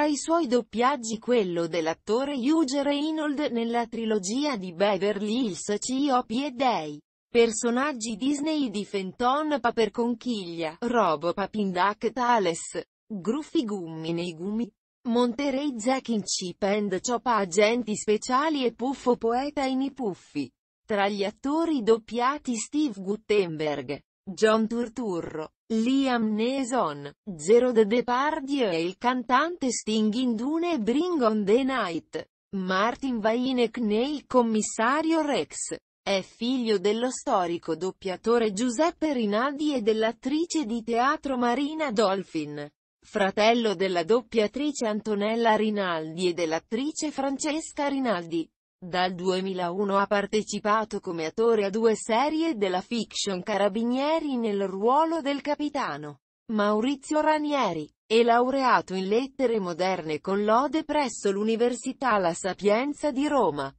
Tra i suoi doppiaggi quello dell'attore Hugh Reynolds nella trilogia di Beverly Hills C.O.P. e Day. Personaggi Disney di Fenton Paper Conchiglia, Robo Papindac Thales, Gruffy Gummi nei Gummi, Monterey Jack in Chip and Chop Agenti Speciali e Puffo Poeta in I Puffi. Tra gli attori doppiati Steve Guttenberg, John Turturro, Liam Neeson, Zero de Depardieu e il cantante Sting in Dune e Bring on the Night. Martin Vainek nel commissario Rex. È figlio dello storico doppiatore Giuseppe Rinaldi e dell'attrice di teatro Marina Dolphin. Fratello della doppiatrice Antonella Rinaldi e dell'attrice Francesca Rinaldi. Dal 2001 ha partecipato come attore a due serie della fiction Carabinieri nel ruolo del capitano Maurizio Ranieri. È laureato in lettere moderne con lode presso l'Università La Sapienza di Roma.